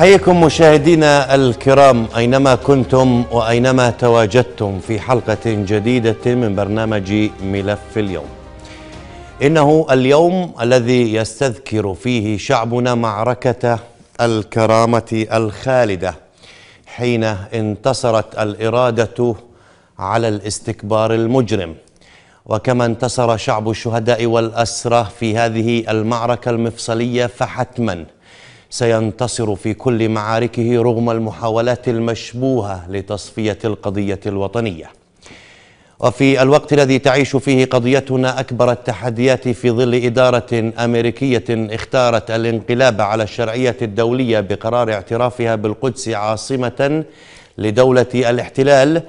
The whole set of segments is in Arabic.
احييكم مشاهدينا الكرام اينما كنتم واينما تواجدتم في حلقه جديده من برنامج ملف اليوم. انه اليوم الذي يستذكر فيه شعبنا معركه الكرامه الخالده حين انتصرت الاراده على الاستكبار المجرم. وكما انتصر شعب الشهداء والاسرى في هذه المعركه المفصليه فحتما سينتصر في كل معاركه رغم المحاولات المشبوهة لتصفية القضية الوطنية وفي الوقت الذي تعيش فيه قضيتنا أكبر التحديات في ظل إدارة أمريكية اختارت الانقلاب على الشرعية الدولية بقرار اعترافها بالقدس عاصمة لدولة الاحتلال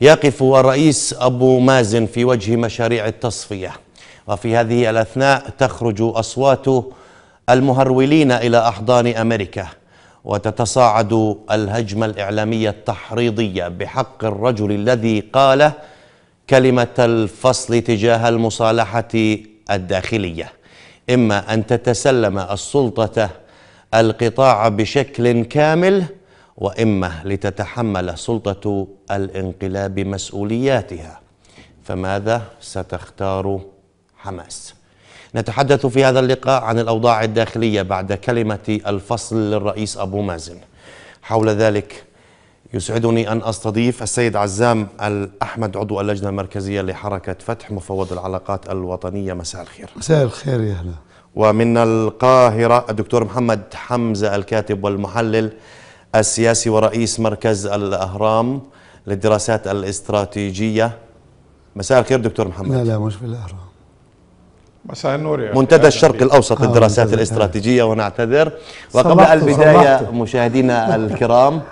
يقف الرئيس أبو مازن في وجه مشاريع التصفية وفي هذه الأثناء تخرج اصواته المهرولين إلى أحضان أمريكا وتتصاعد الهجمة الإعلامية التحريضية بحق الرجل الذي قال كلمة الفصل تجاه المصالحة الداخلية إما أن تتسلم السلطة القطاع بشكل كامل وإما لتتحمل سلطة الانقلاب مسؤولياتها فماذا ستختار حماس؟ نتحدث في هذا اللقاء عن الأوضاع الداخلية بعد كلمة الفصل للرئيس أبو مازن حول ذلك يسعدني أن أستضيف السيد عزام الأحمد عضو اللجنة المركزية لحركة فتح مفوض العلاقات الوطنية مساء الخير مساء الخير يا أهلا ومن القاهرة الدكتور محمد حمزة الكاتب والمحلل السياسي ورئيس مركز الأهرام للدراسات الاستراتيجية مساء الخير دكتور محمد لا لا مش في الأهرام مساء النور يا آه، منتدى الشرق الاوسط للدراسات الاستراتيجيه ونعتذر وقبل البدايه مشاهدينا الكرام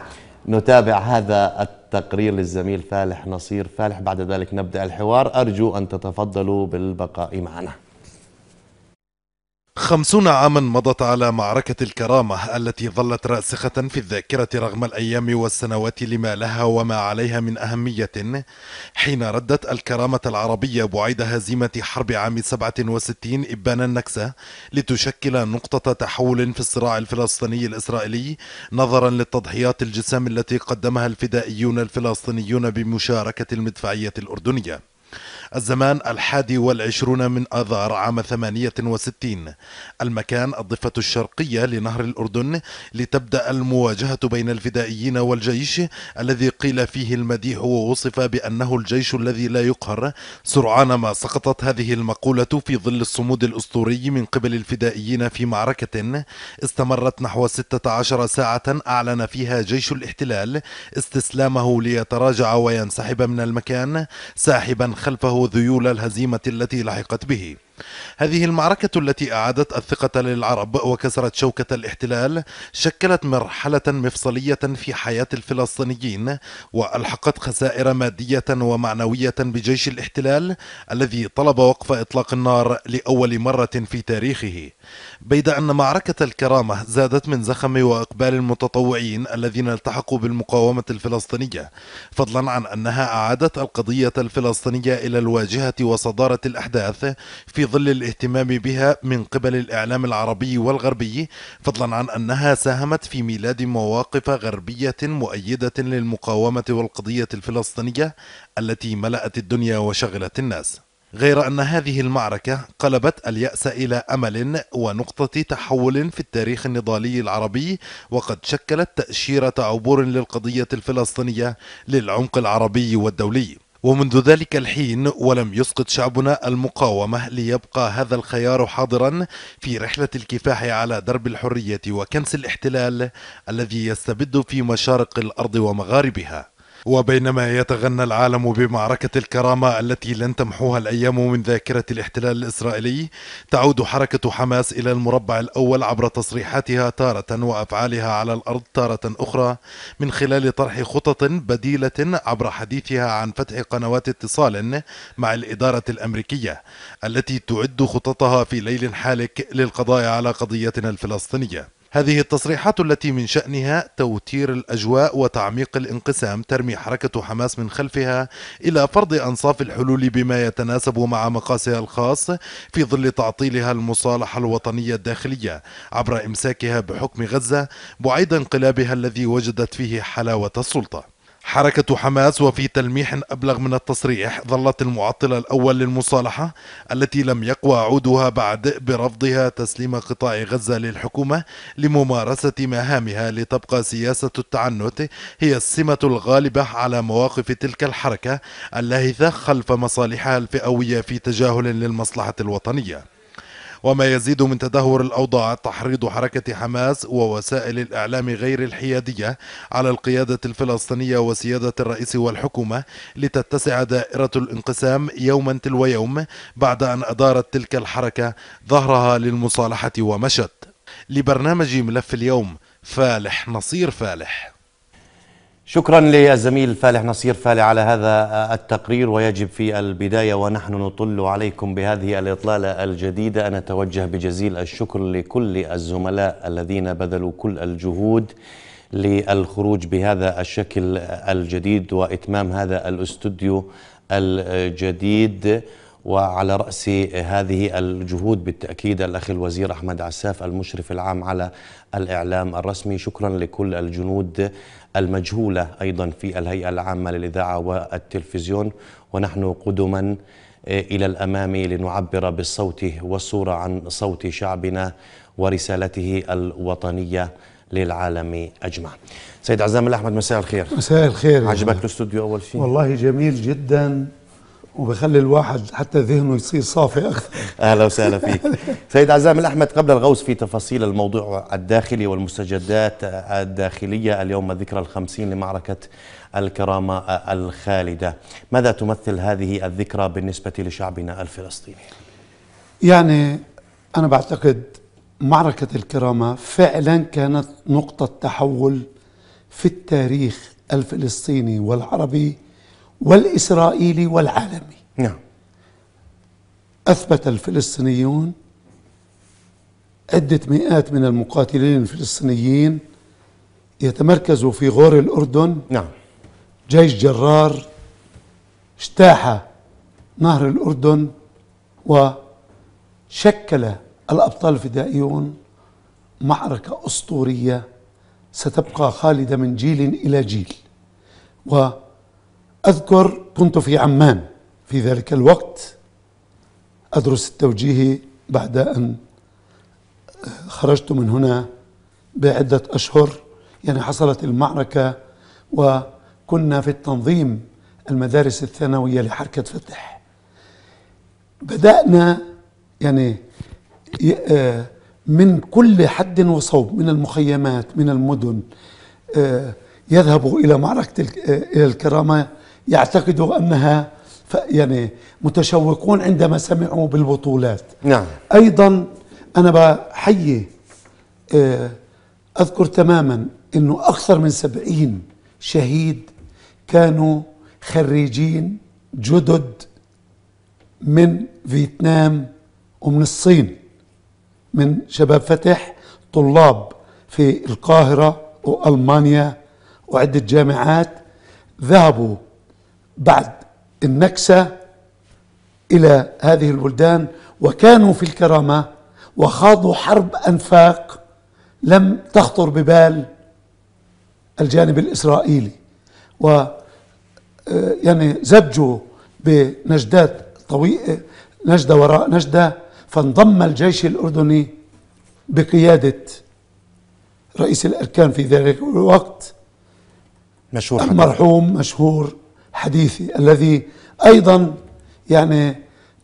نتابع هذا التقرير للزميل فالح نصير فالح بعد ذلك نبدا الحوار ارجو ان تتفضلوا بالبقاء معنا خمسون عاما مضت على معركة الكرامة التي ظلت راسخة في الذاكرة رغم الأيام والسنوات لما لها وما عليها من أهمية حين ردت الكرامة العربية بعيد هزيمة حرب عام 67 إبان النكسة لتشكل نقطة تحول في الصراع الفلسطيني الإسرائيلي نظرا للتضحيات الجسام التي قدمها الفدائيون الفلسطينيون بمشاركة المدفعية الأردنية الزمان الحادي والعشرون من آذار عام 68 المكان الضفة الشرقية لنهر الأردن لتبدأ المواجهة بين الفدائيين والجيش الذي قيل فيه المديح ووصف بأنه الجيش الذي لا يقهر سرعان ما سقطت هذه المقولة في ظل الصمود الأسطوري من قبل الفدائيين في معركة استمرت نحو 16 ساعة أعلن فيها جيش الاحتلال استسلامه ليتراجع وينسحب من المكان ساحبا خلفه ذيول الهزيمة التي لحقت به هذه المعركة التي أعادت الثقة للعرب وكسرت شوكة الاحتلال شكلت مرحلة مفصلية في حياة الفلسطينيين وألحقت خسائر مادية ومعنوية بجيش الاحتلال الذي طلب وقف إطلاق النار لأول مرة في تاريخه بيد أن معركة الكرامة زادت من زخم وإقبال المتطوعين الذين التحقوا بالمقاومة الفلسطينية فضلا عن أنها أعادت القضية الفلسطينية إلى الواجهة وصدارة الأحداث في في ظل الاهتمام بها من قبل الإعلام العربي والغربي فضلا عن أنها ساهمت في ميلاد مواقف غربية مؤيدة للمقاومة والقضية الفلسطينية التي ملأت الدنيا وشغلت الناس غير أن هذه المعركة قلبت اليأس إلى أمل ونقطة تحول في التاريخ النضالي العربي وقد شكلت تأشيرة عبور للقضية الفلسطينية للعمق العربي والدولي ومنذ ذلك الحين ولم يسقط شعبنا المقاومة ليبقى هذا الخيار حاضرا في رحلة الكفاح على درب الحرية وكنس الاحتلال الذي يستبد في مشارق الأرض ومغاربها وبينما يتغنى العالم بمعركة الكرامة التي لن تمحوها الأيام من ذاكرة الاحتلال الإسرائيلي تعود حركة حماس إلى المربع الأول عبر تصريحاتها تارة وأفعالها على الأرض تارة أخرى من خلال طرح خطط بديلة عبر حديثها عن فتح قنوات اتصال مع الإدارة الأمريكية التي تعد خططها في ليل حالك للقضاء على قضيتنا الفلسطينية هذه التصريحات التي من شأنها توتير الأجواء وتعميق الانقسام ترمي حركة حماس من خلفها إلى فرض أنصاف الحلول بما يتناسب مع مقاسها الخاص في ظل تعطيلها المصالحة الوطنية الداخلية عبر إمساكها بحكم غزة بعيد انقلابها الذي وجدت فيه حلاوة السلطة حركة حماس وفي تلميح أبلغ من التصريح ظلت المعطل الأول للمصالحة التي لم يقوى عودها بعد برفضها تسليم قطاع غزة للحكومة لممارسة مهامها لتبقى سياسة التعنت هي السمة الغالبة على مواقف تلك الحركة اللاهثة خلف مصالحها الفئوية في تجاهل للمصلحة الوطنية وما يزيد من تدهور الأوضاع تحريض حركة حماس ووسائل الإعلام غير الحيادية على القيادة الفلسطينية وسيادة الرئيس والحكومة لتتسع دائرة الانقسام يوما تلو يوم بعد أن أدارت تلك الحركة ظهرها للمصالحة ومشت لبرنامج ملف اليوم فالح نصير فالح شكرا للزميل فالح نصير فالح على هذا التقرير ويجب في البداية ونحن نطل عليكم بهذه الإطلالة الجديدة أن أتوجه بجزيل الشكر لكل الزملاء الذين بذلوا كل الجهود للخروج بهذا الشكل الجديد وإتمام هذا الاستوديو الجديد وعلى رأس هذه الجهود بالتأكيد الأخ الوزير أحمد عساف المشرف العام على الإعلام الرسمي شكرا لكل الجنود المجهولة أيضا في الهيئة العامة للإذاعة والتلفزيون ونحن قدما إلى الأمام لنعبر بالصوت والصورة عن صوت شعبنا ورسالته الوطنية للعالم اجمع. سيد عزام الاحمد مساء الخير. مساء الخير. عجبك الاستوديو اول شيء؟ والله جميل جدا وبخلي الواحد حتى ذهنه يصير صافي اكثر اهلا وسهلا فيك سيد عزام الاحمد قبل الغوص في تفاصيل الموضوع الداخلي والمستجدات الداخليه اليوم ذكرى الخمسين لمعركه الكرامه الخالده ماذا تمثل هذه الذكرى بالنسبه لشعبنا الفلسطيني يعني انا بعتقد معركه الكرامه فعلا كانت نقطه تحول في التاريخ الفلسطيني والعربي والإسرائيلي والعالمي نعم أثبت الفلسطينيون عدة مئات من المقاتلين الفلسطينيين يتمركزوا في غور الأردن نعم جيش جرار اجتاح نهر الأردن وشكل الأبطال الفدائيون معركة أسطورية ستبقى خالدة من جيل إلى جيل و أذكر كنت في عمان في ذلك الوقت أدرس التوجيهي بعد أن آه، خرجت من هنا بعدة أشهر يعني حصلت المعركة وكنا في التنظيم المدارس الثانوية لحركة فتح بدأنا يعني آه، من كل حد وصوب من المخيمات من المدن آه، يذهبوا إلى معركة إلى الكرامة يعتقدوا أنها يعني متشوقون عندما سمعوا بالبطولات نعم أيضا أنا بحيي آه، أذكر تماما أنه أكثر من سبعين شهيد كانوا خريجين جدد من فيتنام ومن الصين من شباب فتح طلاب في القاهرة وألمانيا وعدة جامعات ذهبوا بعد النكسة إلى هذه البلدان وكانوا في الكرامة وخاضوا حرب أنفاق لم تخطر ببال الجانب الإسرائيلي و آه، يعني زبجوا بنجدات طويلة نجدة وراء نجدة فانضم الجيش الأردني بقيادة رئيس الأركان في ذلك الوقت مشهور المرحوم مشهور حديثي الذي أيضا يعني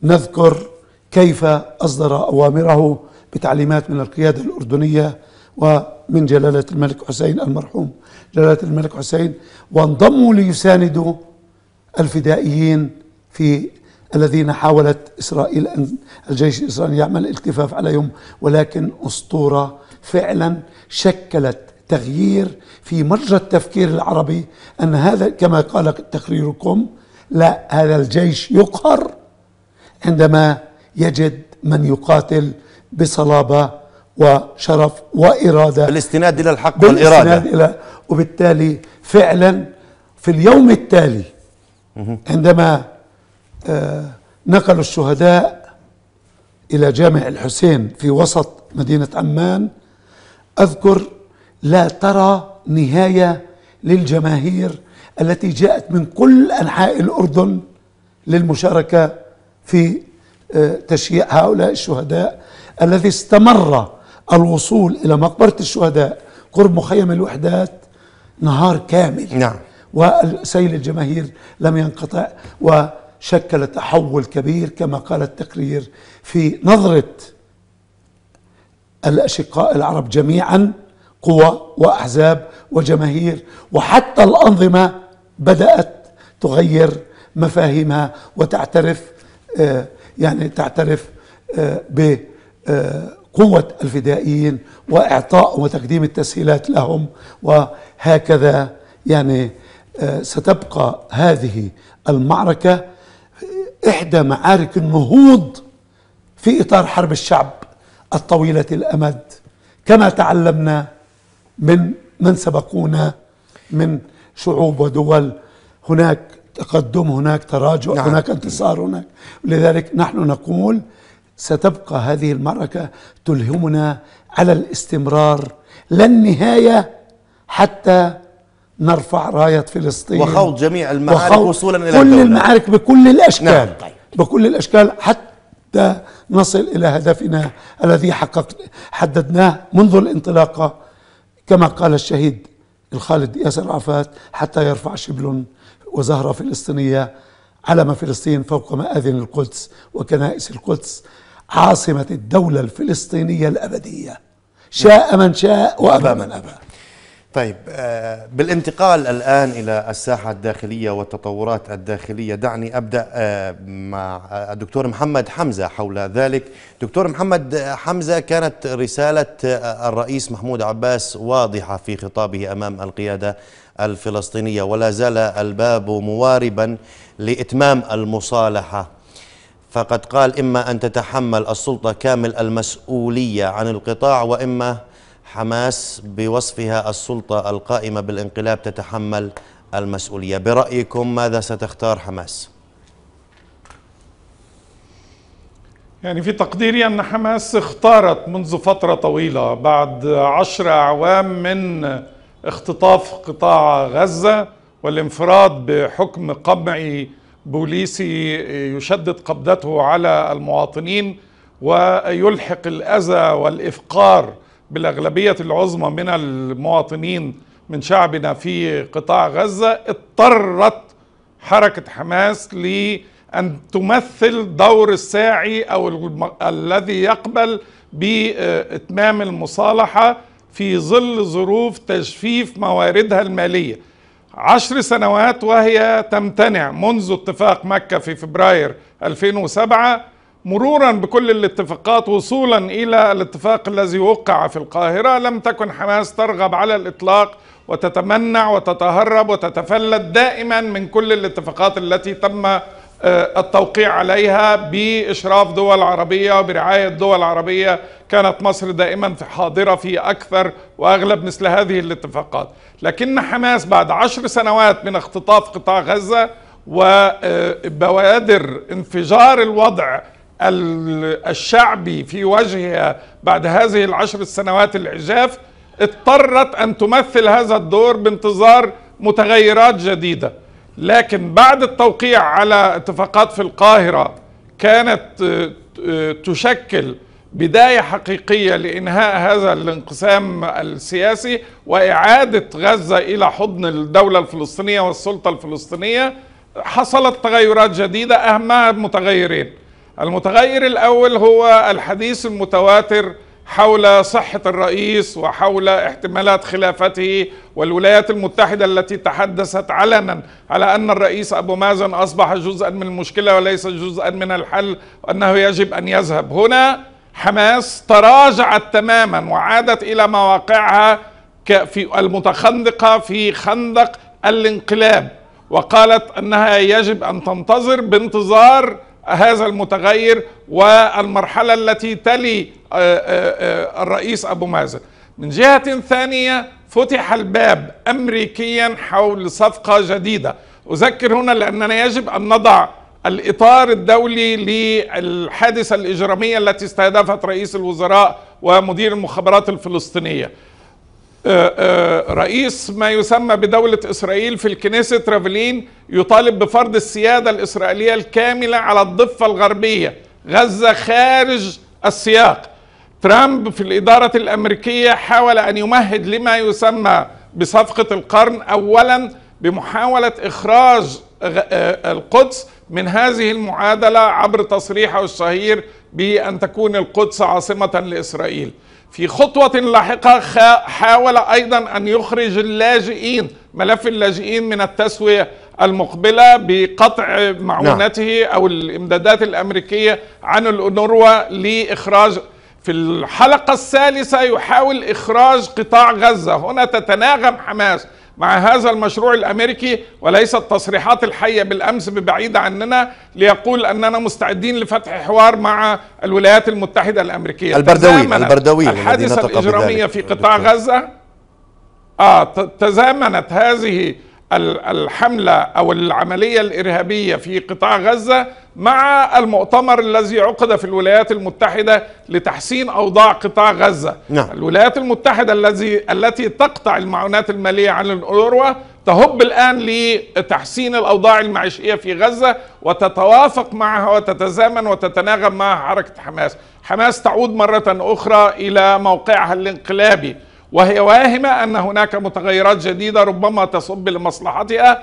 نذكر كيف أصدر أوامره بتعليمات من القيادة الأردنية ومن جلالة الملك حسين المرحوم جلالة الملك حسين وانضموا ليساندوا الفدائيين في الذين حاولت إسرائيل أن الجيش الإسرائيلي يعمل التفاف عليهم ولكن أسطورة فعلا شكلت تغيير في مرجى التفكير العربي أن هذا كما قال تقريركم لا هذا الجيش يقهر عندما يجد من يقاتل بصلابة وشرف وإرادة بالاستناد إلى الحق والإرادة إلى وبالتالي فعلا في اليوم التالي عندما آه، نقلوا الشهداء إلى جامع الحسين في وسط مدينة عمان أذكر لا ترى نهاية للجماهير التي جاءت من كل أنحاء الأردن للمشاركة في آه، تشييع هؤلاء الشهداء الذي استمر الوصول إلى مقبرة الشهداء قرب مخيم الوحدات نهار كامل نعم وسيل الجماهير لم ينقطع وشكل تحول كبير كما قال التقرير في نظرة الأشقاء العرب جميعاً قوى واحزاب وجماهير وحتى الانظمه بدات تغير مفاهيمها وتعترف آه، يعني تعترف آه، بقوه الفدائيين واعطاء وتقديم التسهيلات لهم وهكذا يعني آه، ستبقى هذه المعركه احدى معارك النهوض في اطار حرب الشعب الطويله الامد كما تعلمنا من من سبقونا من شعوب ودول هناك تقدم هناك تراجع نعم. هناك انتصار هناك لذلك نحن نقول ستبقى هذه المعركة تلهمنا على الاستمرار للنهاية حتى نرفع راية فلسطين وخوض جميع المعارك وخوض وصولا إلى كل الدولة. المعارك بكل الأشكال نعم. طيب. بكل الأشكال حتى نصل إلى هدفنا الذي حقق حددناه منذ الانطلاقة كما قال الشهيد الخالد ياسر عرفات حتى يرفع شبل وزهرة فلسطينية علم فلسطين فوق مآذن القدس وكنائس القدس عاصمة الدولة الفلسطينية الأبدية شاء من شاء وأبى من أبى طيب آه، بالانتقال الآن إلى الساحة الداخلية والتطورات الداخلية دعني أبدأ آه، مع آه، الدكتور محمد حمزة حول ذلك دكتور محمد حمزة كانت رسالة الرئيس محمود عباس واضحة في خطابه أمام القيادة الفلسطينية ولا زال الباب مواربا لإتمام المصالحة فقد قال إما أن تتحمل السلطة كامل المسؤولية عن القطاع وإما حماس بوصفها السلطة القائمة بالانقلاب تتحمل المسؤولية برأيكم ماذا ستختار حماس؟ يعني في تقديري أن حماس اختارت منذ فترة طويلة بعد عشر أعوام من اختطاف قطاع غزة والانفراد بحكم قمعي بوليسي يشدد قبضته على المواطنين ويلحق الأذى والإفقار بالاغلبيه العظمى من المواطنين من شعبنا في قطاع غزه اضطرت حركه حماس لان تمثل دور الساعي او الذي يقبل باتمام المصالحه في ظل ظروف تجفيف مواردها الماليه. عشر سنوات وهي تمتنع منذ اتفاق مكه في فبراير 2007 مرورا بكل الاتفاقات وصولا الى الاتفاق الذي وقع في القاهره لم تكن حماس ترغب على الاطلاق وتتمنع وتتهرب وتتفلت دائما من كل الاتفاقات التي تم آه، التوقيع عليها بإشراف دول عربية وبرعاية دول عربية كانت مصر دائما في حاضرة في أكثر وأغلب مثل هذه الاتفاقات لكن حماس بعد عشر سنوات من اختطاف قطاع غزة وبوادر آه، انفجار الوضع الشعبي في وجهها بعد هذه العشر السنوات العجاف اضطرت أن تمثل هذا الدور بانتظار متغيرات جديدة لكن بعد التوقيع على اتفاقات في القاهرة كانت آه، آه، تشكل بداية حقيقية لإنهاء هذا الانقسام السياسي وإعادة غزة إلى حضن الدولة الفلسطينية والسلطة الفلسطينية حصلت تغيرات جديدة أهمها متغيرين المتغير الأول هو الحديث المتواتر حول صحة الرئيس وحول احتمالات خلافته والولايات المتحدة التي تحدثت علنا على أن الرئيس أبو مازن أصبح جزءا من المشكلة وليس جزءا من الحل وأنه يجب أن يذهب هنا حماس تراجعت تماما وعادت إلى مواقعها في المتخندقة في خندق الانقلاب وقالت أنها يجب أن تنتظر بانتظار هذا المتغير والمرحلة التي تلي آه، آه، آه، الرئيس أبو مازن من جهة ثانية فتح الباب أمريكيا حول صفقة جديدة أذكر هنا لأننا يجب أن نضع الإطار الدولي للحادثة الإجرامية التي استهدفت رئيس الوزراء ومدير المخابرات الفلسطينية آه، آه، رئيس ما يسمى بدولة إسرائيل في الكنيسة رافلين يطالب بفرض السيادة الإسرائيلية الكاملة على الضفة الغربية غزة خارج السياق ترامب في الإدارة الأمريكية حاول أن يمهد لما يسمى بصفقة القرن أولا بمحاولة إخراج آه، القدس من هذه المعادلة عبر تصريحه الشهير بأن تكون القدس عاصمة لإسرائيل في خطوة لاحقة حاول أيضا أن يخرج اللاجئين ملف اللاجئين من التسوية المقبلة بقطع معونته نعم. أو الإمدادات الأمريكية عن الأونروا لإخراج في الحلقة الثالثة يحاول إخراج قطاع غزة هنا تتناغم حماس مع هذا المشروع الامريكي وليس التصريحات الحيه بالامس ببعيده عننا ليقول اننا مستعدين لفتح حوار مع الولايات المتحده الامريكيه البردوي البردوي الحادثه الاجراميه في قطاع غزه اه تزامنت هذه الحملة أو العملية الإرهابية في قطاع غزة مع المؤتمر الذي عقد في الولايات المتحدة لتحسين أوضاع قطاع غزة نعم. الولايات المتحدة الذي التي تقطع المعونات المالية عن الأوروة تهب الآن لتحسين الأوضاع المعيشية في غزة وتتوافق معها وتتزامن وتتناغم مع حركة حماس حماس تعود مرة أخرى إلى موقعها الانقلابي وهي واهمة أن هناك متغيرات جديدة ربما تصب لمصلحتها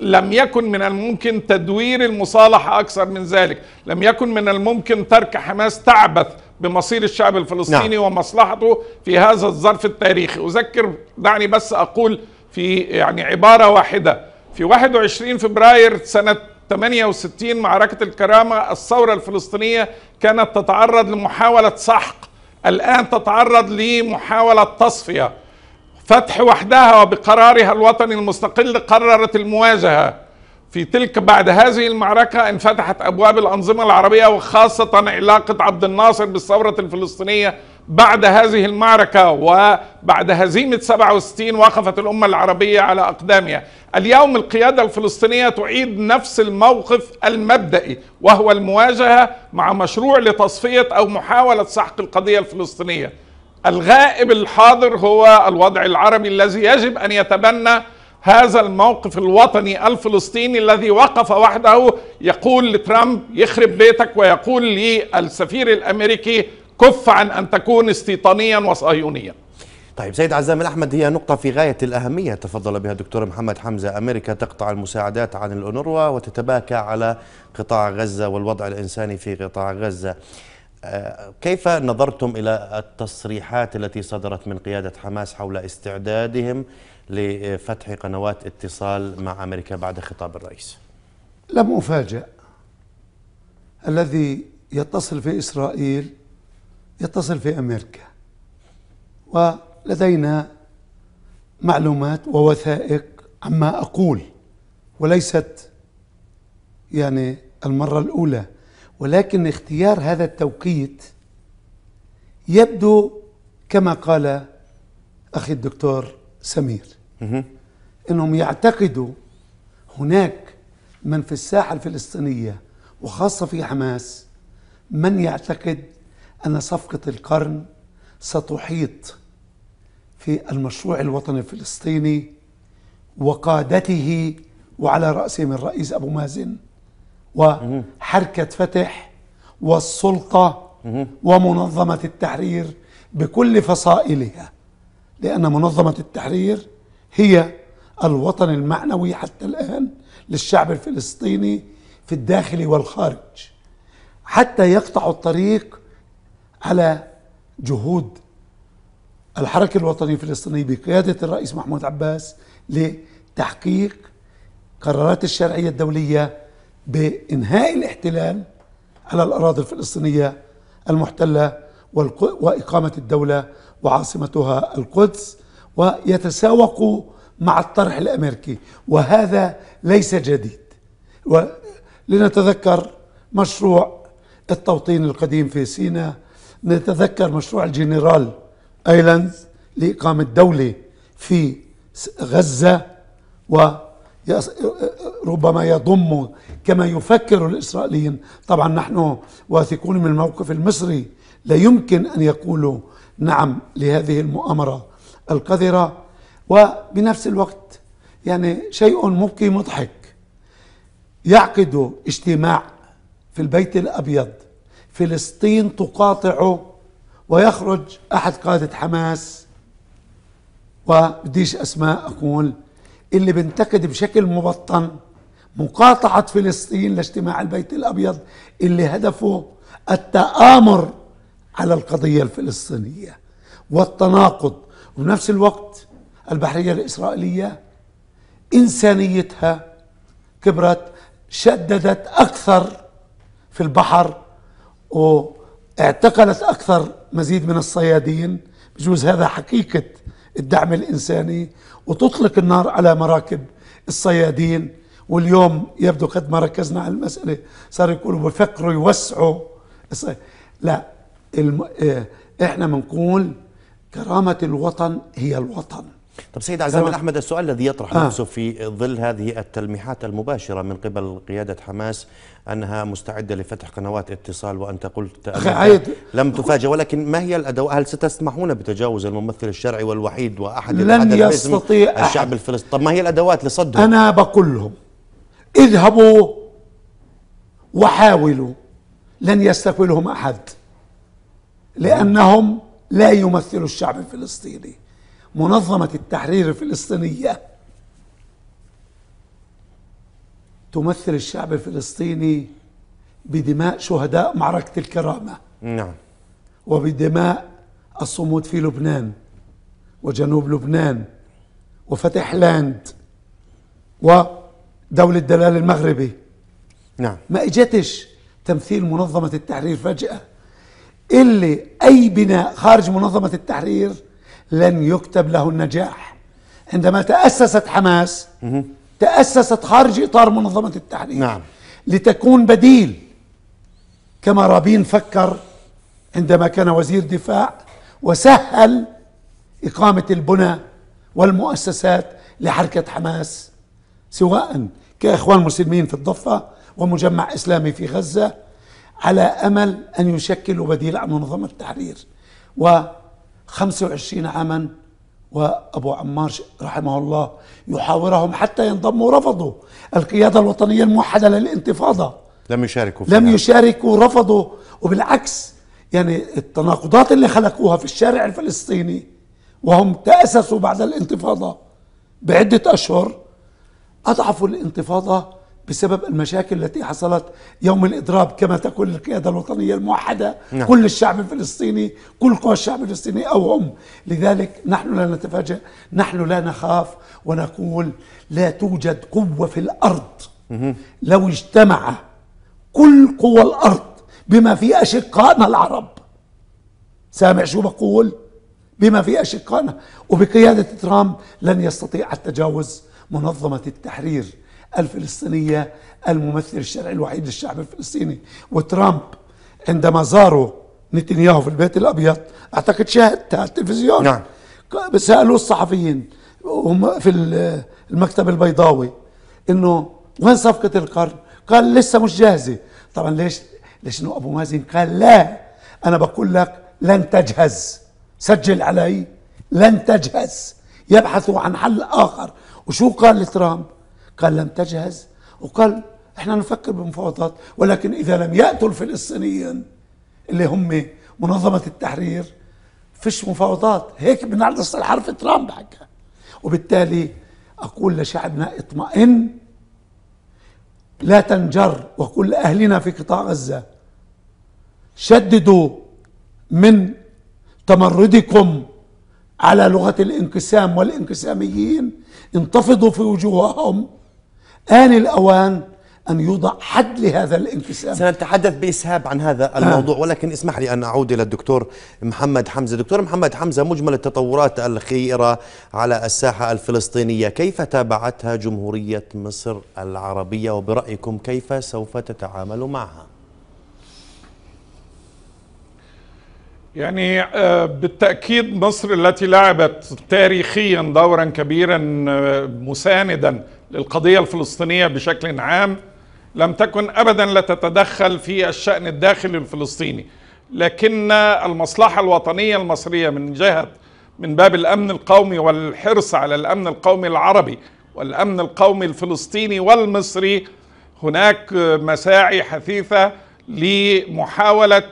لم يكن من الممكن تدوير المصالحة أكثر من ذلك لم يكن من الممكن ترك حماس تعبث بمصير الشعب الفلسطيني نعم. ومصلحته في هذا الظرف التاريخي أذكر دعني بس أقول في يعني عبارة واحدة في 21 فبراير سنة 68 معركة الكرامة الثورة الفلسطينية كانت تتعرض لمحاولة سحق الآن تتعرض لمحاولة تصفية فتح وحدها وبقرارها الوطني المستقل قررت المواجهة في تلك بعد هذه المعركة انفتحت أبواب الأنظمة العربية وخاصة علاقة عبد الناصر بالثورة الفلسطينية بعد هذه المعركة وبعد هزيمة 67 وقفت الأمة العربية على أقدامها اليوم القيادة الفلسطينية تعيد نفس الموقف المبدئي وهو المواجهة مع مشروع لتصفية أو محاولة سحق القضية الفلسطينية الغائب الحاضر هو الوضع العربي الذي يجب أن يتبنى هذا الموقف الوطني الفلسطيني الذي وقف وحده يقول لترامب يخرب بيتك ويقول للسفير الامريكي كف عن أن تكون استيطانيا وصهيونيا طيب سيد عزام الأحمد هي نقطة في غاية الأهمية تفضل بها الدكتور محمد حمزة أمريكا تقطع المساعدات عن الانوروا وتتباكى على قطاع غزة والوضع الإنساني في قطاع غزة آه، كيف نظرتم إلى التصريحات التي صدرت من قيادة حماس حول استعدادهم لفتح قنوات اتصال مع أمريكا بعد خطاب الرئيس لم افاجئ الذي يتصل في إسرائيل يتصل في أمريكا ولدينا معلومات ووثائق عما أقول وليست يعني المرة الأولى ولكن اختيار هذا التوقيت يبدو كما قال أخي الدكتور سمير أنهم يعتقدوا هناك من في الساحة الفلسطينية وخاصة في حماس من يعتقد أن صفقة القرن ستحيط في المشروع الوطني الفلسطيني وقادته وعلى رأسهم الرئيس أبو مازن وحركة فتح والسلطة ومنظمة التحرير بكل فصائلها لأن منظمة التحرير هي الوطن المعنوي حتى الآن للشعب الفلسطيني في الداخل والخارج حتى يقطعوا الطريق على جهود الحركة الوطنية الفلسطينية بقيادة الرئيس محمود عباس لتحقيق قرارات الشرعية الدولية بإنهاء الاحتلال على الأراضي الفلسطينية المحتلة وإقامة الدولة وعاصمتها القدس ويتساوق مع الطرح الأمريكي وهذا ليس جديد ولنتذكر مشروع التوطين القديم في سيناء نتذكر مشروع الجنرال ايلاندز لاقامه دوله في غزه وربما يضم كما يفكر الاسرائيليين طبعا نحن واثقون من الموقف المصري لا يمكن ان يقولوا نعم لهذه المؤامره القذره وبنفس الوقت يعني شيء مبكي مضحك يعقد اجتماع في البيت الابيض فلسطين تقاطعه ويخرج أحد قادة حماس وبديش أسماء أقول اللي بنتقد بشكل مبطن مقاطعة فلسطين لاجتماع البيت الأبيض اللي هدفه التآمر على القضية الفلسطينية والتناقض وبنفس الوقت البحرية الإسرائيلية إنسانيتها كبرت شددت أكثر في البحر واعتقلت أكثر مزيد من الصيادين بجوز هذا حقيقة الدعم الإنساني وتطلق النار على مراكب الصيادين واليوم يبدو قد ما ركزنا على المسألة صار يقولوا بفقروا يوسعوا لا الم... إيه، احنا بنقول كرامة الوطن هي الوطن طب سيد عزام احمد السؤال الذي يطرح آه. نفسه في ظل هذه التلميحات المباشره من قبل قياده حماس انها مستعده لفتح قنوات اتصال وانت قلت لم تفاجئ ولكن ما هي الادوات هل ستسمحون بتجاوز الممثل الشرعي والوحيد واحد لن يستطيع الشعب الفلسطيني طب ما هي الادوات لصدهم انا بقول لهم اذهبوا وحاولوا لن يستقبلهم احد لانهم لا يمثلوا الشعب الفلسطيني منظمة التحرير الفلسطينية تمثل الشعب الفلسطيني بدماء شهداء معركة الكرامة نعم وبدماء الصمود في لبنان وجنوب لبنان وفتح لاند ودولة دلال المغربي نعم ما اجتش تمثيل منظمة التحرير فجأة اللي أي بناء خارج منظمة التحرير لن يكتب له النجاح عندما تأسست حماس تأسست خارج إطار منظمة التحرير نعم. لتكون بديل كما رابين فكر عندما كان وزير دفاع وسهل إقامة البنى والمؤسسات لحركة حماس سواء كإخوان مسلمين في الضفة ومجمع إسلامي في غزة على أمل أن يشكلوا بديل عن منظمة التحرير و 25 عاما وأبو عمار رحمه الله يحاورهم حتى ينضموا رفضوا القيادة الوطنية الموحدة للانتفاضة لم يشاركوا فيها. لم يشاركوا رفضوا وبالعكس يعني التناقضات اللي خلقوها في الشارع الفلسطيني وهم تأسسوا بعد الانتفاضة بعدة أشهر أضعفوا الانتفاضة بسبب المشاكل التي حصلت يوم الإضراب كما تقول القيادة الوطنية الموحدة نعم. كل الشعب الفلسطيني كل قوى الشعب الفلسطيني أو هم لذلك نحن لا نتفاجأ نحن لا نخاف ونقول لا توجد قوة في الأرض لو اجتمع كل قوى الأرض بما في أشقائنا العرب سامع شو بقول بما في أشقائنا وبقيادة ترامب لن يستطيع التجاوز منظمة التحرير الفلسطينية الممثل الشرعي الوحيد للشعب الفلسطيني وترامب عندما زاروا نتنياهو في البيت الأبيض أعتقد شاهدتها على التلفزيون نعم سألوا الصحفيين هم في المكتب البيضاوي انه وين صفقة القرن؟ قال لسه مش جاهزة طبعا ليش؟ انه أبو مازن قال لا أنا بقول لك لن تجهز سجل علي لن تجهز يبحثوا عن حل آخر وشو قال لترامب؟ قال لم تجهز وقال احنا نفكر بمفاوضات ولكن اذا لم ياتوا الفلسطينيين اللي هم منظمه التحرير فيش مفاوضات هيك بنعرض الحرف ترامب حكى وبالتالي اقول لشعبنا اطمئن لا تنجر وكل اهلنا في قطاع غزه شددوا من تمردكم على لغه الانقسام والانقساميين انتفضوا في وجوههم آن الأوان أن يوضع حد لهذا الانقسام سنتحدث بإسهاب عن هذا آه. الموضوع آه. ولكن اسمح لي أن أعود إلى الدكتور محمد حمزة دكتور محمد حمزة مجمل التطورات الخيرة على الساحة الفلسطينية كيف تابعتها جمهورية مصر العربية وبرأيكم كيف سوف تتعامل معها يعني آه، بالتأكيد مصر التي لعبت تاريخيا دورا كبيرا آه، مساندا للقضية الفلسطينية بشكل عام لم تكن أبدا لا تتدخل في الشأن الداخلي الفلسطيني لكن المصلحة الوطنية المصرية من جهة من باب الأمن القومي والحرص على الأمن القومي العربي والأمن القومي الفلسطيني والمصري هناك مساعي حثيثة لمحاولة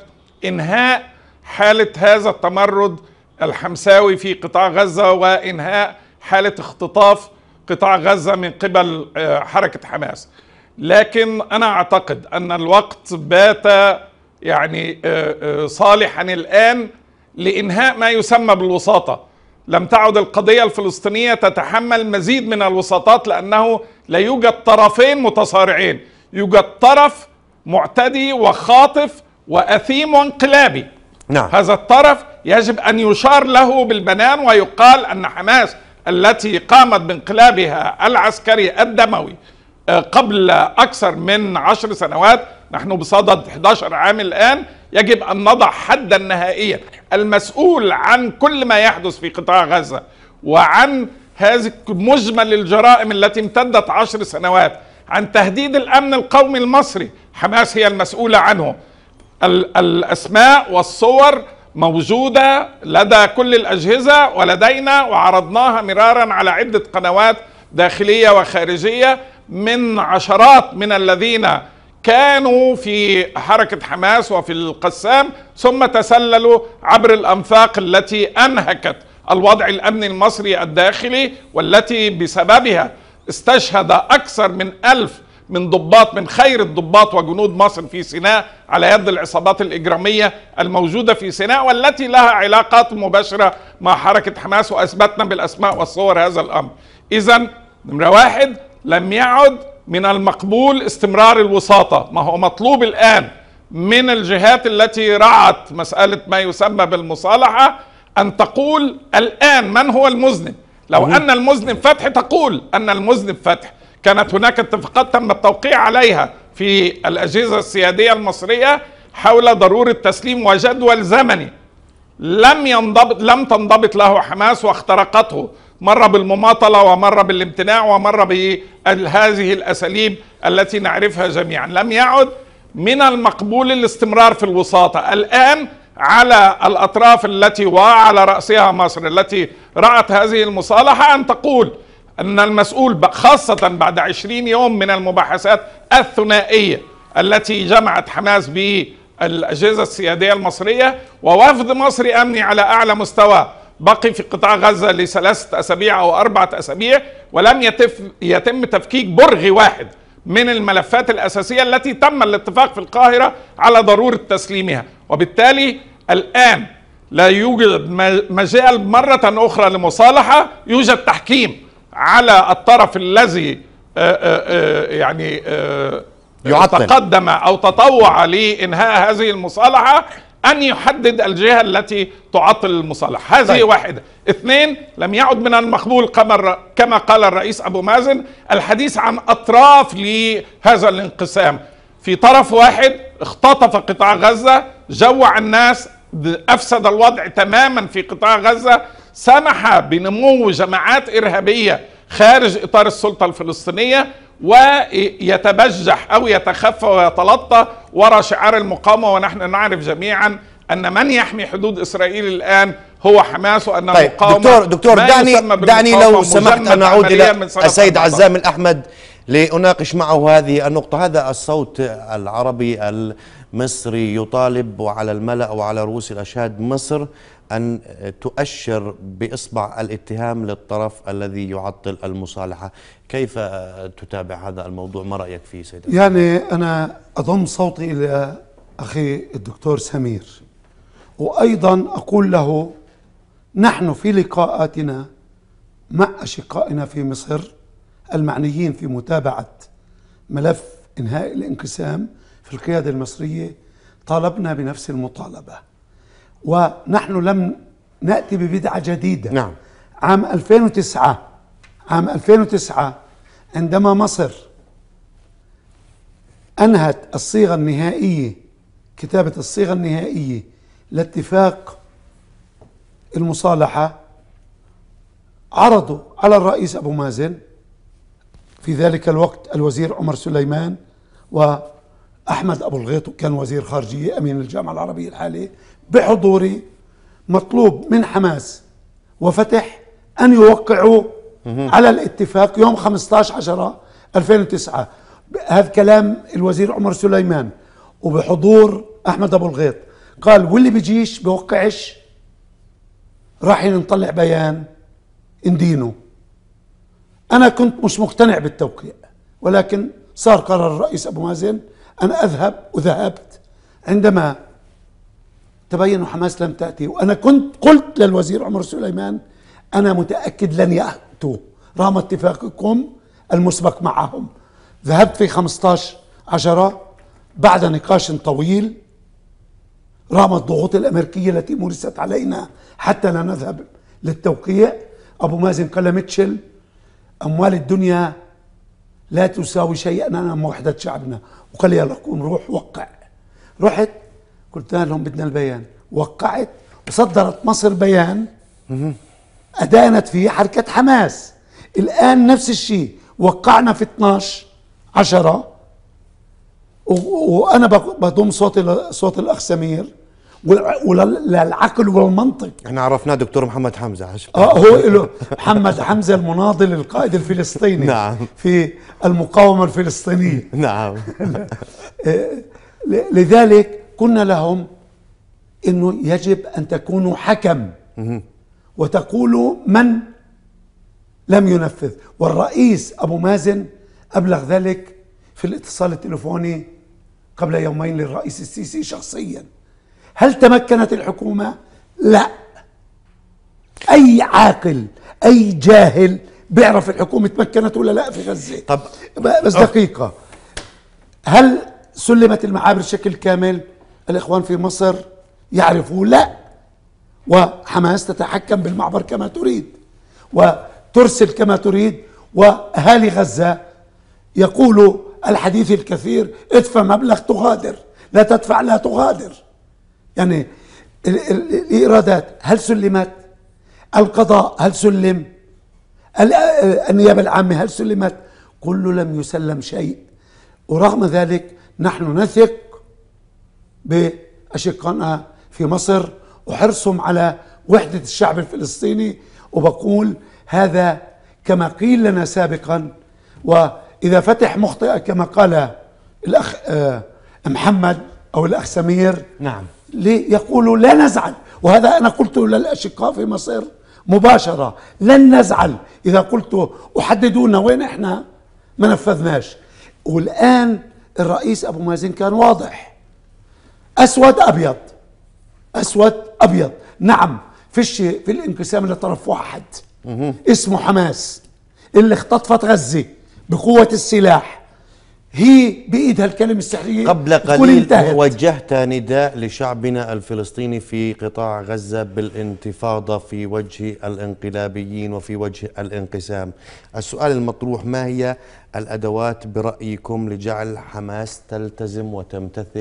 إنهاء حالة هذا التمرد الحمساوي في قطاع غزة وإنهاء حالة اختطاف قطاع غزه من قبل آه، حركه حماس لكن انا اعتقد ان الوقت بات يعني آه، آه، صالحا الان لانهاء ما يسمى بالوساطه لم تعد القضيه الفلسطينيه تتحمل مزيد من الوساطات لانه لا يوجد طرفين متصارعين يوجد طرف معتدي وخاطف واثيم وانقلابي نعم. هذا الطرف يجب ان يشار له بالبنان ويقال ان حماس التي قامت بانقلابها العسكري الدموي آه، قبل أكثر من عشر سنوات نحن بصدد 11 عام الآن يجب أن نضع حدا نهائيا المسؤول عن كل ما يحدث في قطاع غزة وعن هذه مجمل الجرائم التي امتدت عشر سنوات عن تهديد الأمن القومي المصري حماس هي المسؤولة عنه الأسماء والصور موجودة لدى كل الأجهزة ولدينا وعرضناها مرارا على عدة قنوات داخلية وخارجية من عشرات من الذين كانوا في حركة حماس وفي القسام ثم تسللوا عبر الأنفاق التي أنهكت الوضع الأمني المصري الداخلي والتي بسببها استشهد أكثر من ألف من ضباط من خير الضباط وجنود مصر في سيناء على يد العصابات الإجرامية الموجودة في سيناء والتي لها علاقات مباشرة مع حركة حماس وأثبتنا بالأسماء والصور هذا الأمر إذا نمرة واحد لم يعد من المقبول استمرار الوساطة ما هو مطلوب الآن من الجهات التي رعت مسألة ما يسمى بالمصالحة أن تقول الآن من هو المذنب لو أن المذنب فتح تقول أن المذنب فتح كانت هناك اتفاقات تم التوقيع عليها في الأجهزة السيادية المصرية حول ضرورة تسليم وجدول زمني لم ينضبط لم تنضبط له حماس واخترقته مرة بالمماطلة ومرة بالامتناع ومرة بهذه الأساليب التي نعرفها جميعا لم يعد من المقبول الاستمرار في الوساطة الآن على الأطراف التي وعلى رأسها مصر التي رأت هذه المصالحة أن تقول أن المسؤول خاصة بعد عشرين يوم من المباحثات الثنائية التي جمعت حماس بالأجهزة السيادية المصرية ووفد مصري أمني على أعلى مستوى بقي في قطاع غزة لثلاثة أسابيع أو أربعة أسابيع ولم يتف يتم تفكيك برغي واحد من الملفات الأساسية التي تم الاتفاق في القاهرة على ضرورة تسليمها وبالتالي الآن لا يوجد مجال مرة أخرى لمصالحة يوجد تحكيم على الطرف الذي آه، آه، آه، يعني يعطل. تقدم أو تطوع لإنهاء هذه المصالحة أن يحدد الجهة التي تعطل المصالحة هذه طيب. واحدة اثنين لم يعد من المقبول كما قال الرئيس أبو مازن الحديث عن أطراف لهذا الانقسام في طرف واحد اختطف قطاع غزة جوع الناس افسد الوضع تماما في قطاع غزه سمح بنمو جماعات إرهابية خارج إطار السلطة الفلسطينية ويتبجح أو يتخفى ويتلطى وراء شعار المقاومة ونحن نعرف جميعا أن من يحمي حدود إسرائيل الآن هو حماس وأن طيب المقاومة دكتور دكتور دعني دعني لو سمحت أن أعود إلى السيد عزام الأحمد لأناقش معه هذه النقطة هذا الصوت العربي المصري يطالب وعلى الملأ وعلى رؤوس الأشهاد مصر أن تؤشر بإصبع الاتهام للطرف الذي يعطل المصالحة كيف تتابع هذا الموضوع ما رأيك فيه سيد يعني أنا أضم صوتي إلى أخي الدكتور سمير وأيضا أقول له نحن في لقاءاتنا مع أشقائنا في مصر المعنيين في متابعة ملف إنهاء الانقسام في القيادة المصرية طالبنا بنفس المطالبة ونحن لم نأتي ببدعة جديدة نعم عام 2009 عام 2009 عندما مصر أنهت الصيغة النهائية كتابة الصيغة النهائية لاتفاق المصالحة عرضوا على الرئيس أبو مازن في ذلك الوقت الوزير عمر سليمان وأحمد أبو الغيط كان وزير خارجية أمين الجامعة العربية الحالي بحضوري مطلوب من حماس وفتح أن يوقعوا على الاتفاق يوم 15 10 2009 هذا كلام الوزير عمر سليمان وبحضور أحمد أبو الغيط قال واللي بيجيش بيوقعش راح نطلع بيان ندينه أنا كنت مش مقتنع بالتوقيع ولكن صار قرار الرئيس أبو مازن أنا أذهب وذهبت عندما تبين حماس لم تأتي وأنا كنت قلت للوزير عمر سليمان أنا متأكد لن يأتوا رغم اتفاقكم المسبق معهم ذهبت في 15 عشرة بعد نقاش طويل رغم الضغوط الأمريكية التي مورست علينا حتى لا نذهب للتوقيع أبو مازن قال ميتشل أموال الدنيا لا تساوي شيئا أمام وحدة شعبنا وقال لي لكم روح وقع رحت قلت لهم بدنا البيان وقعت وصدرت مصر بيان أدانت فيه حركة حماس الآن نفس الشيء وقعنا في 12 10 وأنا بضم صوت صوت الأخ سمير وللعقل والمنطق احنا عرفناه دكتور محمد حمزه اه هو له محمد حمزه المناضل القائد الفلسطيني نعم في المقاومه الفلسطينيه نعم لذلك قلنا لهم انه يجب ان تكونوا حكم وتقولوا من لم ينفذ والرئيس ابو مازن ابلغ ذلك في الاتصال التلفوني قبل يومين للرئيس السيسي شخصيا هل تمكنت الحكومه لا اي عاقل اي جاهل بيعرف الحكومه تمكنت ولا لا في غزه طب بس دقيقه هل سلمت المعابر بشكل كامل الإخوان في مصر يعرفوا لا وحماس تتحكم بالمعبر كما تريد وترسل كما تريد وأهالي غزة يقولوا الحديث الكثير ادفع مبلغ تغادر لا تدفع لا تغادر يعني الإيرادات هل سلمت القضاء هل سلم النيابة العامة هل سلمت كله لم يسلم شيء ورغم ذلك نحن نثق بأشقائنا في مصر وحرصهم على وحدة الشعب الفلسطيني وبقول هذا كما قيل لنا سابقا وإذا فتح مخطئة كما قال الأخ آه، محمد أو الأخ سمير نعم ليقولوا لا نزعل وهذا أنا قلته للأشقاء في مصر مباشرة لن نزعل إذا قلت أحددونا وين إحنا ما نفذناش والآن الرئيس أبو مازن كان واضح اسود ابيض اسود ابيض نعم فيش في الانقسام لطرف واحد اسمه حماس اللي اختطفت غزه بقوه السلاح هي بإيدها الكلمة السحرية قبل قليل وجهت نداء لشعبنا الفلسطيني في قطاع غزة بالانتفاضة في وجه الانقلابيين وفي وجه الانقسام السؤال المطروح ما هي الأدوات برأيكم لجعل حماس تلتزم وتمتثل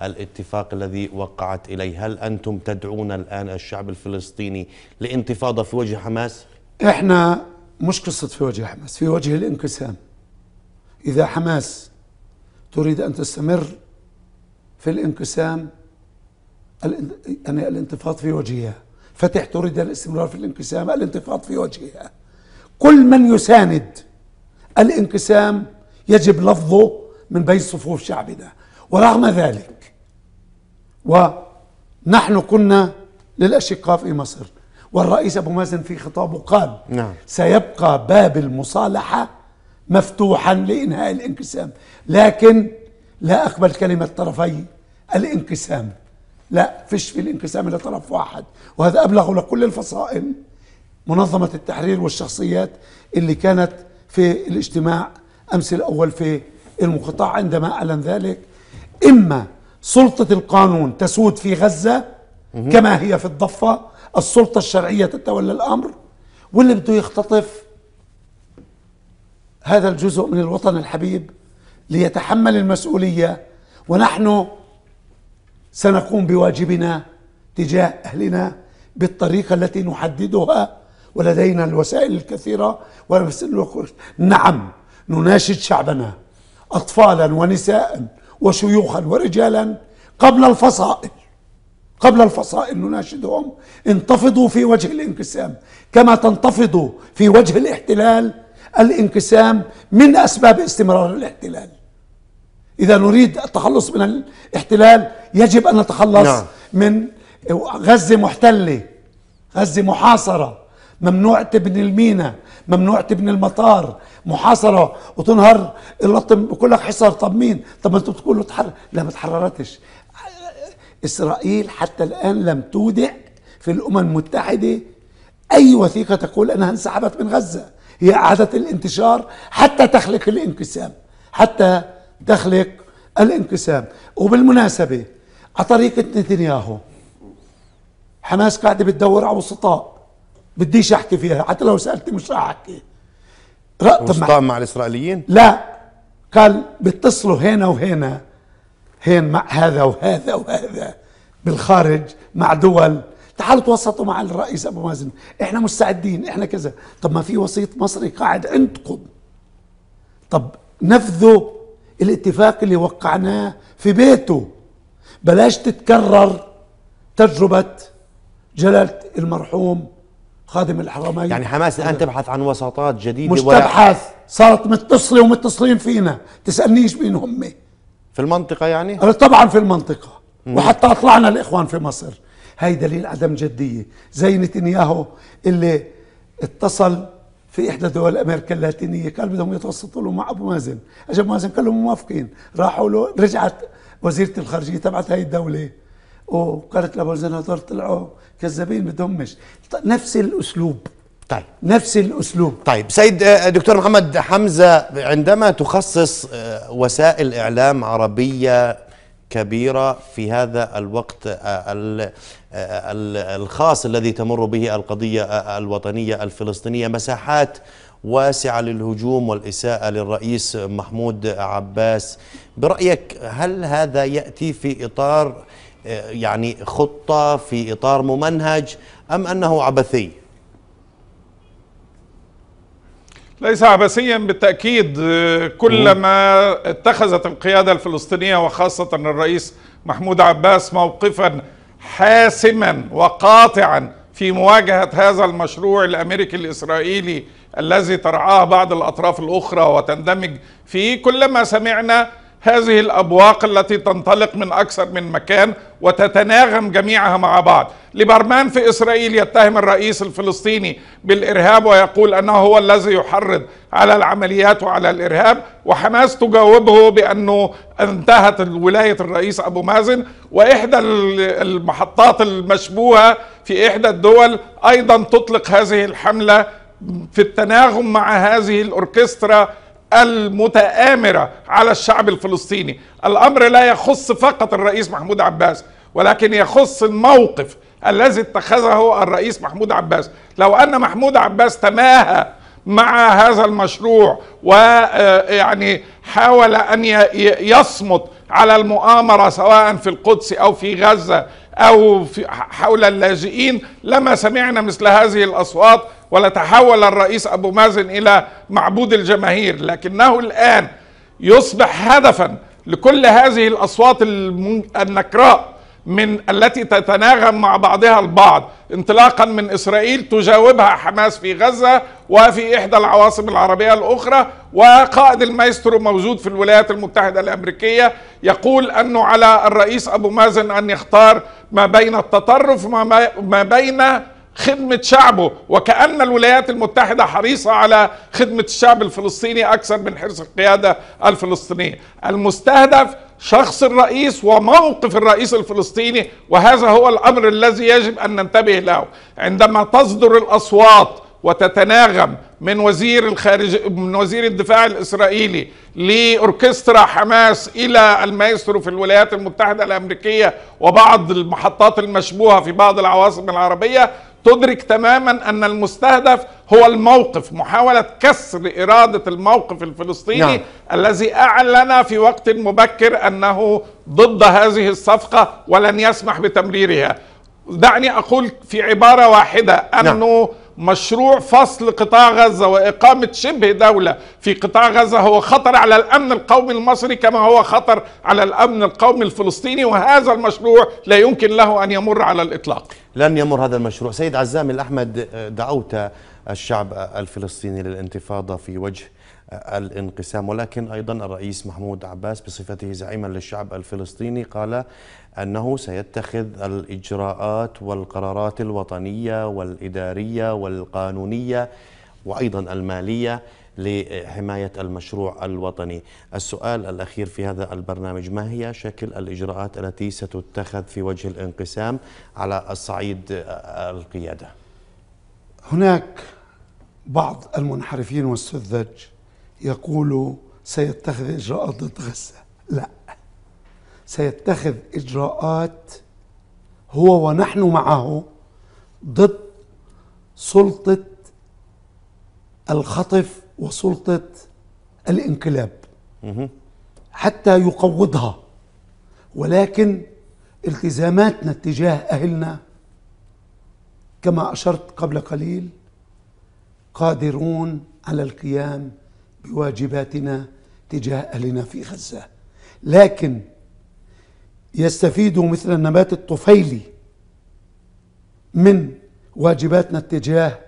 للاتفاق الذي وقعت إليه هل أنتم تدعون الآن الشعب الفلسطيني لانتفاضة في وجه حماس؟ إحنا مش قصة في وجه حماس في وجه الانقسام إذا حماس تريد أن تستمر في الانقسام يعني الانتفاض في وجهها فتح تريد الاستمرار في الانقسام الانتفاض في وجهها كل من يساند الانقسام يجب لفظه من بين صفوف شعبنا ورغم ذلك ونحن كنا للأشقاء في مصر والرئيس أبو مازن في خطابه قال نعم. سيبقى باب المصالحة مفتوحا لإنهاء الانقسام لكن لا أقبل كلمة طرفي الانقسام لا فيش في الانقسام إلى طرف واحد وهذا أبلغ لكل الفصائل منظمة التحرير والشخصيات اللي كانت في الاجتماع أمس الأول في المقطاع عندما أعلن ذلك إما سلطة القانون تسود في غزة كما هي في الضفة السلطة الشرعية تتولى الأمر واللي بده يختطف هذا الجزء من الوطن الحبيب ليتحمل المسؤولية ونحن سنقوم بواجبنا تجاه أهلنا بالطريقة التي نحددها ولدينا الوسائل الكثيرة نعم نناشد شعبنا أطفالا ونساء وشيوخا ورجالا قبل الفصائل قبل الفصائل نناشدهم انتفضوا في وجه الانقسام كما تنتفض في وجه الاحتلال الانقسام من أسباب استمرار الاحتلال إذا نريد التخلص من الاحتلال يجب أن نتخلص نعم. من غزة محتلة غزة محاصرة ممنوع تبني المينا ممنوع تبني المطار محاصرة وتنهر اللطم بقول لك حصار طب مين طب انتم بتقولوا تحرر لا ما تحررتش إسرائيل حتى الآن لم تودع في الأمم المتحدة أي وثيقة تقول أنها انسحبت من غزة هي إعادة الانتشار حتى تخلق الانقسام حتى تخلق الانقسام وبالمناسبة على طريقة نتنياهو حماس قاعدة بتدور على وسطاء بديش أحكي فيها حتى لو سألتني مش رح أحكي وسطاء مع الإسرائيليين؟ لا قال بيتصلوا هنا وهنا هين مع هذا وهذا وهذا بالخارج مع دول تعالوا توسطوا مع الرئيس ابو مازن احنا مستعدين احنا كذا طب ما في وسيط مصري قاعد عندكم طب نفذوا الاتفاق اللي وقعناه في بيته بلاش تتكرر تجربه جلاله المرحوم خادم الحرمين يعني حماس الان تبحث عن وساطات جديده مش تبحث صارت متصله ومتصلين فينا تسالنيش مين هم في المنطقه يعني طبعا في المنطقه وحتى اطلعنا الاخوان في مصر هاي دليل عدم جدية زي نتنياهو اللي اتصل في إحدى دول أمريكا اللاتينية قال بدهم يتوسطوا له مع أبو مازن أجا أبو مازن قال لهم موافقين راحوا له رجعت وزيرة الخارجية تبعت هاي الدولة وقالت لابو مازن هدول طلعوا كذابين بدهم مش طيب، نفس الأسلوب طيب نفس الاسلوب طيب سيد آه، دكتور محمد حمزه عندما تخصص آه، وسائل اعلام عربيه كبيرة في هذا الوقت آه، آه، الخاص الذي تمر به القضية آه، الوطنية الفلسطينية مساحات واسعة للهجوم والإساءة للرئيس محمود عباس برأيك هل هذا يأتي في إطار يعني خطة في إطار ممنهج أم أنه عبثي؟ ليس عبثيا بالتأكيد آه، كلما اتخذت القيادة الفلسطينية وخاصة الرئيس محمود عباس موقفا حاسما وقاطعا في مواجهة هذا المشروع الأمريكي الإسرائيلي الذي ترعاه بعض الأطراف الأخرى وتندمج فيه كلما سمعنا هذه الأبواق التي تنطلق من أكثر من مكان وتتناغم جميعها مع بعض ليبرمان في إسرائيل يتهم الرئيس الفلسطيني بالإرهاب ويقول أنه هو الذي يحرض على العمليات وعلى الإرهاب وحماس تجاوبه بأنه انتهت ولاية الرئيس أبو مازن وإحدى المحطات المشبوهة في إحدى الدول أيضا تطلق هذه الحملة في التناغم مع هذه الأوركسترا المتآمرة على الشعب الفلسطيني الأمر لا يخص فقط الرئيس محمود عباس ولكن يخص الموقف الذي اتخذه الرئيس محمود عباس لو أن محمود عباس تماهى مع هذا المشروع ويعني آه، حاول أن يصمت على المؤامرة سواء في القدس أو في غزة أو في حول اللاجئين لما سمعنا مثل هذه الأصوات ولا تحول الرئيس أبو مازن إلى معبود الجماهير لكنه الآن يصبح هدفا لكل هذه الأصوات النكراء من التي تتناغم مع بعضها البعض انطلاقا من اسرائيل تجاوبها حماس في غزه وفي احدى العواصم العربيه الاخرى وقائد المايسترو موجود في الولايات المتحده الامريكيه يقول انه على الرئيس ابو مازن ان يختار ما بين التطرف وما بين خدمة شعبه وكأن الولايات المتحدة حريصة على خدمة الشعب الفلسطيني أكثر من حرص القيادة الفلسطينية المستهدف شخص الرئيس وموقف الرئيس الفلسطيني وهذا هو الأمر الذي يجب أن ننتبه له عندما تصدر الأصوات وتتناغم من وزير الخارج من وزير الدفاع الاسرائيلي لاوركسترا حماس الى المايسترو في الولايات المتحده الامريكيه وبعض المحطات المشبوهه في بعض العواصم العربيه تدرك تماما ان المستهدف هو الموقف محاوله كسر اراده الموقف الفلسطيني نعم. الذي اعلن في وقت مبكر انه ضد هذه الصفقه ولن يسمح بتمريرها دعني اقول في عباره واحده نعم. انه نعم. مشروع فصل قطاع غزة وإقامة شبه دولة في قطاع غزة هو خطر على الأمن القومي المصري كما هو خطر على الأمن القومي الفلسطيني وهذا المشروع لا يمكن له أن يمر على الإطلاق لن يمر هذا المشروع سيد عزام الأحمد آه، دعوت الشعب الفلسطيني للانتفاضة في وجه الانقسام ولكن أيضا الرئيس محمود عباس بصفته زعيما للشعب الفلسطيني قال أنه سيتخذ الإجراءات والقرارات الوطنية والإدارية والقانونية وأيضا المالية لحماية المشروع الوطني السؤال الأخير في هذا البرنامج ما هي شكل الإجراءات التي ستتخذ في وجه الانقسام على الصعيد القيادة؟ هناك بعض المنحرفين والسذج يقول سيتخذ إجراءات ضد غزة لا سيتخذ إجراءات هو ونحن معه ضد سلطة الخطف وسلطة الانقلاب حتى يقوضها ولكن التزاماتنا تجاه أهلنا كما أشرت قبل قليل قادرون على القيام بواجباتنا تجاه أهلنا في غزة لكن يستفيد مثل النبات الطفيلي من واجباتنا تجاه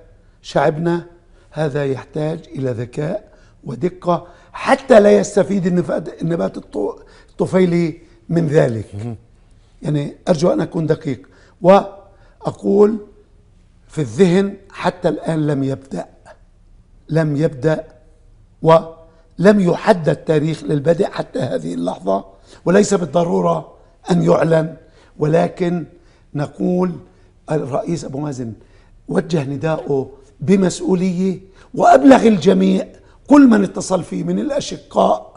شعبنا هذا يحتاج إلى ذكاء ودقة حتى لا يستفيد النبات الطفيلي من ذلك يعني أرجو أن أكون دقيق وأقول في الذهن حتى الآن لم يبدأ لم يبدأ ولم يحدد تاريخ للبدء حتى هذه اللحظة وليس بالضرورة أن يعلن ولكن نقول الرئيس أبو مازن وجه نداءه بمسؤولية وأبلغ الجميع كل من اتصل فيه من الأشقاء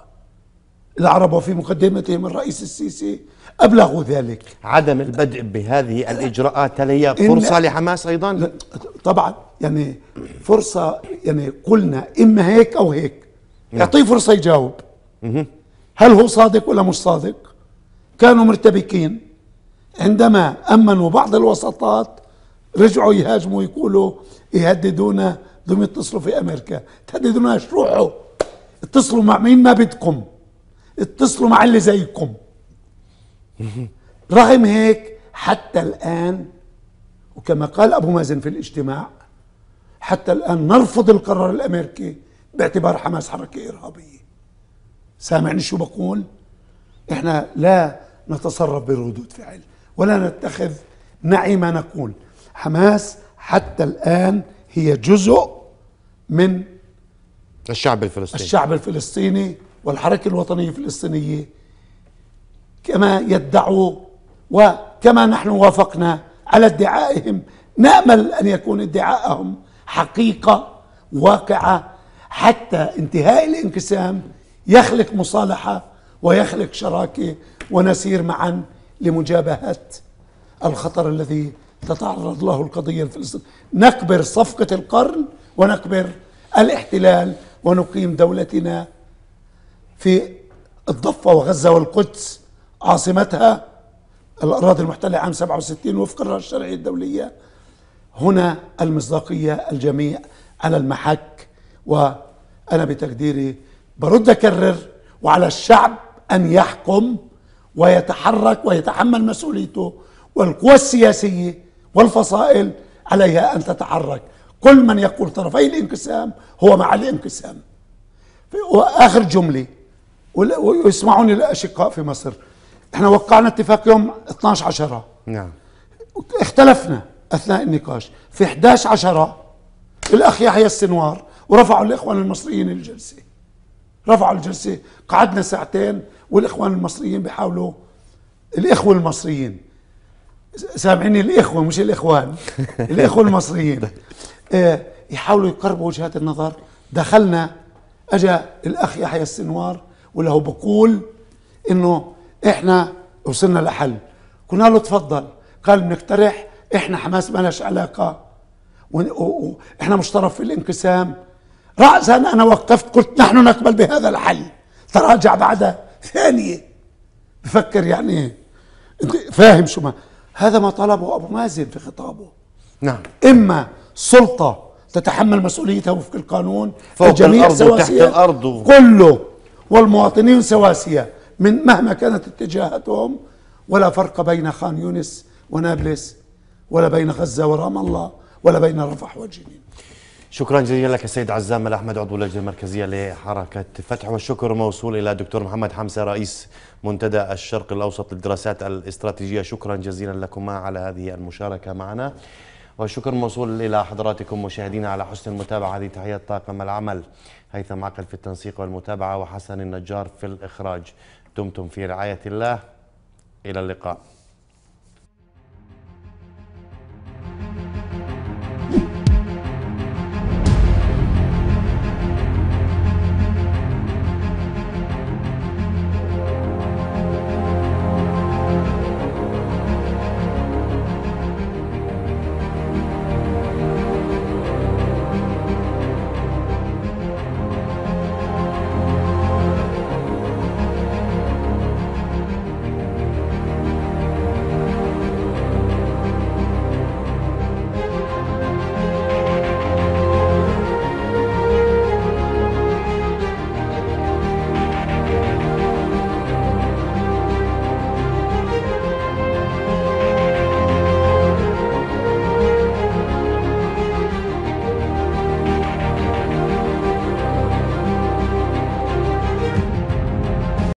العرب وفي مقدمتهم الرئيس السيسي أبلغوا ذلك عدم البدء بهذه الإجراءات هل هي فرصة لحماس أيضا؟ طبعا يعني فرصة يعني قلنا اما هيك او هيك اعطيه نعم. فرصه يجاوب هل هو صادق ولا مش صادق كانوا مرتبكين عندما امنوا بعض الوساطات رجعوا يهاجموا يقولوا يهددونا بدهم يتصلوا في امريكا تهددونا روحوا اتصلوا مع مين ما بدكم اتصلوا مع اللي زيكم رغم هيك حتى الان وكما قال ابو مازن في الاجتماع حتى الآن نرفض القرار الأمريكي باعتبار حماس حركة إرهابية سامعني شو بقول إحنا لا نتصرف بردود فعل ولا نتخذ نعي ما نقول حماس حتى الآن هي جزء من الشعب الفلسطيني الشعب الفلسطيني والحركة الوطنية الفلسطينية كما يدعوا وكما نحن وافقنا على ادعائهم نأمل أن يكون ادعائهم حقيقة واقعة حتى انتهاء الانقسام يخلق مصالحة ويخلق شراكة ونسير معا لمجابهة الخطر الذي تتعرض له القضية الفلسطينية نكبر صفقة القرن ونكبر الاحتلال ونقيم دولتنا في الضفة وغزة والقدس عاصمتها الأراضي المحتلة عام 67 وفق الشرعية الدولية هنا المصداقية الجميع على المحك وأنا بتقديري برد أكرر وعلى الشعب أن يحكم ويتحرك ويتحمل مسؤوليته والقوى السياسية والفصائل عليها أن تتحرك كل من يقول طرفي الانقسام هو مع الانقسام وآخر جملة ويسمعوني الأشقاء في مصر احنا وقعنا اتفاق يوم 12 عشرة نعم اختلفنا اثناء النقاش في 11 10 الاخ يحيى السنوار ورفعوا الاخوان المصريين الجلسه رفعوا الجلسه قعدنا ساعتين والاخوان المصريين بيحاولوا الاخوه المصريين سامعيني الاخوه مش الاخوان الاخوه المصريين آه، يحاولوا يقربوا وجهات النظر دخلنا اجى الاخ يحيى السنوار وله بقول انه احنا وصلنا لحل قلنا له تفضل قال بنقترح احنا حماس مالهاش علاقه واحنا مش طرف في الانقسام رأسا أنا وقفت قلت نحن نقبل بهذا الحل تراجع بعد ثانية بفكر يعني فاهم شو ما هذا ما طلبه أبو مازن في خطابه نعم إما سلطة تتحمل مسؤوليتها وفق القانون فوق الأرض سواسية وتحت الأرض كله والمواطنين سواسية من مهما كانت اتجاهاتهم ولا فرق بين خان يونس ونابلس ولا بين غزة ورام الله ولا بين رفح وجنين شكرا جزيلا لك السيد عزام الأحمد عضو اللجنة المركزية لحركة فتح والشكر موصول إلى دكتور محمد حمسة رئيس منتدى الشرق الأوسط للدراسات الاستراتيجية شكرا جزيلا لكما على هذه المشاركة معنا والشكر موصول إلى حضراتكم مشاهدينا على حسن المتابعة هذه تحيات طاقم العمل هيثم عقل في التنسيق والمتابعة وحسن النجار في الإخراج دمتم في رعاية الله إلى اللقاء